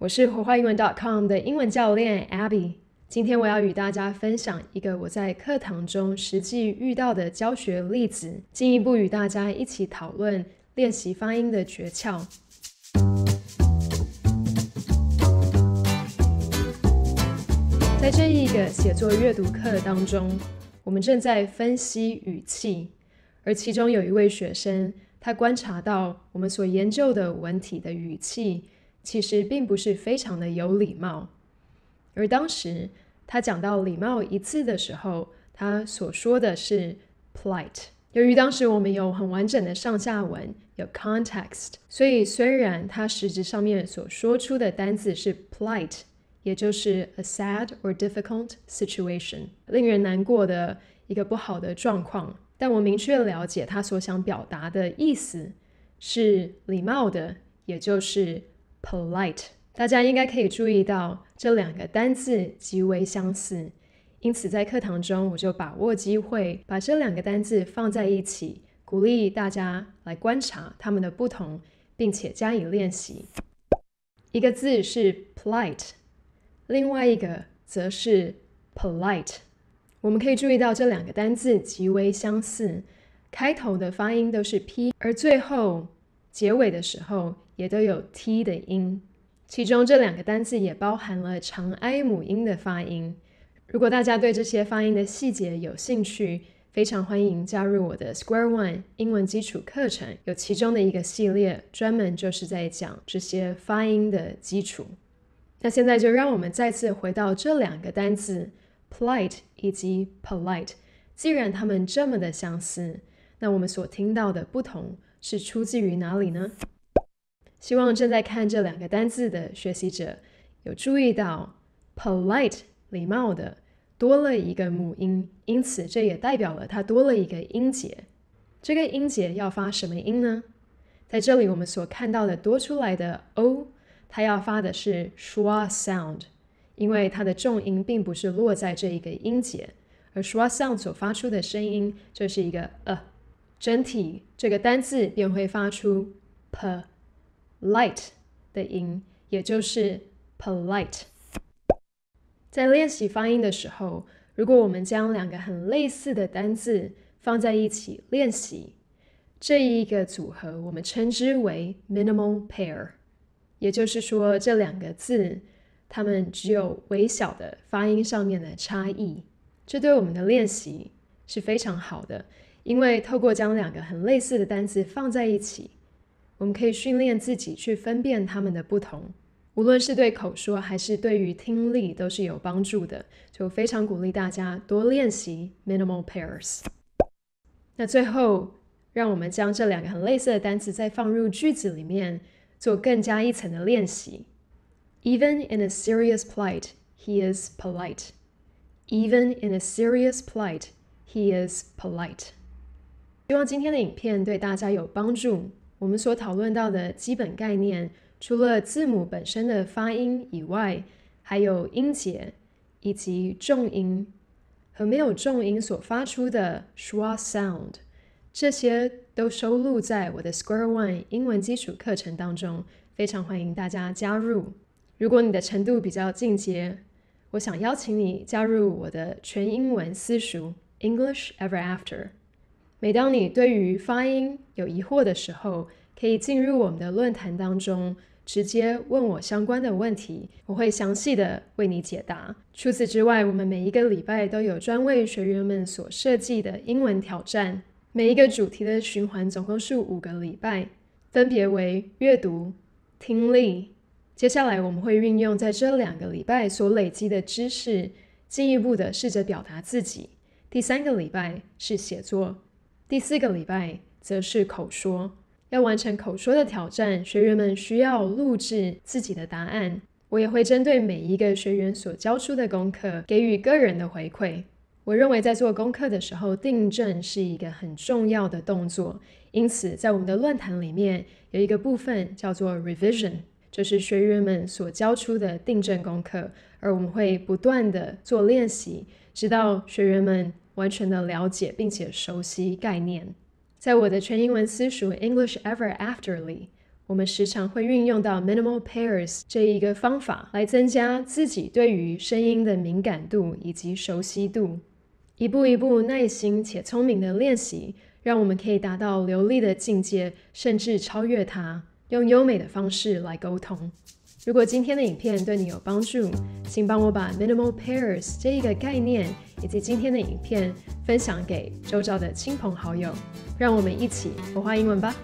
我是活化英文 dot com 的英文教练 Abby。今天我要与大家分享一个我在课堂中实际遇到的教学例子，进一步与大家一起讨论练习发音的诀窍。在这一个写作阅读课当中，我们正在分析语气，而其中有一位学生，他观察到我们所研究的文体的语气。其实并不是非常的有礼貌，而当时他讲到“礼貌”一次的时候，他所说的是 “polite”。由于当时我们有很完整的上下文，有 context，所以虽然他实质上面所说出的单词是 “polite”，也就是 “a sad or difficult situation”（ 令人难过的一个不好的状况），但我明确了解他所想表达的意思是“礼貌的”，也就是。Polite，大家应该可以注意到这两个单字极为相似，因此在课堂中我就把握机会把这两个单字放在一起，鼓励大家来观察它们的不同，并且加以练习。一个字是 polite，另外一个则是 polite。我们可以注意到这两个单字极为相似，开头的发音都是 p，而最后。结尾的时候也都有 t 的音，其中这两个单词也包含了长 i 母音的发音。如果大家对这些发音的细节有兴趣，非常欢迎加入我的 Square One 英文基础课程，有其中的一个系列专门就是在讲这些发音的基础。那现在就让我们再次回到这两个单词 polite 以及 polite。既然它们这么的相似，那我们所听到的不同。是出自于哪里呢？希望正在看这两个单字的学习者有注意到，polite 礼貌的多了一个母音，因此这也代表了它多了一个音节。这个音节要发什么音呢？在这里我们所看到的多出来的 o，它要发的是 schwa sound，因为它的重音并不是落在这一个音节，而 schwa sound 所发出的声音就是一个呃。整体这个单字便会发出 polite 的音，也就是 polite。在练习发音的时候，如果我们将两个很类似的单字放在一起练习，这一个组合我们称之为 m i n i m a l pair。也就是说，这两个字它们只有微小的发音上面的差异，这对我们的练习是非常好的。因为透过将两个很类似的单词放在一起，我们可以训练自己去分辨它们的不同。无论是对口说还是对于听力，都是有帮助的。就非常鼓励大家多练习 minimal pairs。那最后，让我们将这两个很类似的单词再放入句子里面，做更加一层的练习。Even in a serious plight, he is polite. Even in a serious plight, he is polite. 希望今天的影片对大家有帮助。我们所讨论到的基本概念，除了字母本身的发音以外，还有音节以及重音和没有重音所发出的 schwa sound，这些都收录在我的 Square One 英文基础课程当中。非常欢迎大家加入。如果你的程度比较进阶，我想邀请你加入我的全英文私塾 English Ever After。每当你对于发音有疑惑的时候，可以进入我们的论坛当中，直接问我相关的问题，我会详细的为你解答。除此之外，我们每一个礼拜都有专为学员们所设计的英文挑战，每一个主题的循环总共是五个礼拜，分别为阅读、听力。接下来我们会运用在这两个礼拜所累积的知识，进一步的试着表达自己。第三个礼拜是写作。第四个礼拜则是口说，要完成口说的挑战，学员们需要录制自己的答案。我也会针对每一个学员所交出的功课给予个人的回馈。我认为在做功课的时候订正是一个很重要的动作，因此在我们的论坛里面有一个部分叫做 revision，就是学员们所交出的订正功课，而我们会不断的做练习，直到学员们。完全的了解并且熟悉概念，在我的全英文私塾 English Ever a f t e r 里，我们时常会运用到 Minimal Pairs 这一个方法来增加自己对于声音的敏感度以及熟悉度。一步一步耐心且聪明的练习，让我们可以达到流利的境界，甚至超越它。用优美的方式来沟通。如果今天的影片对你有帮助，请帮我把 minimal pairs 这一个概念以及今天的影片分享给周遭的亲朋好友。让我们一起活化英文吧。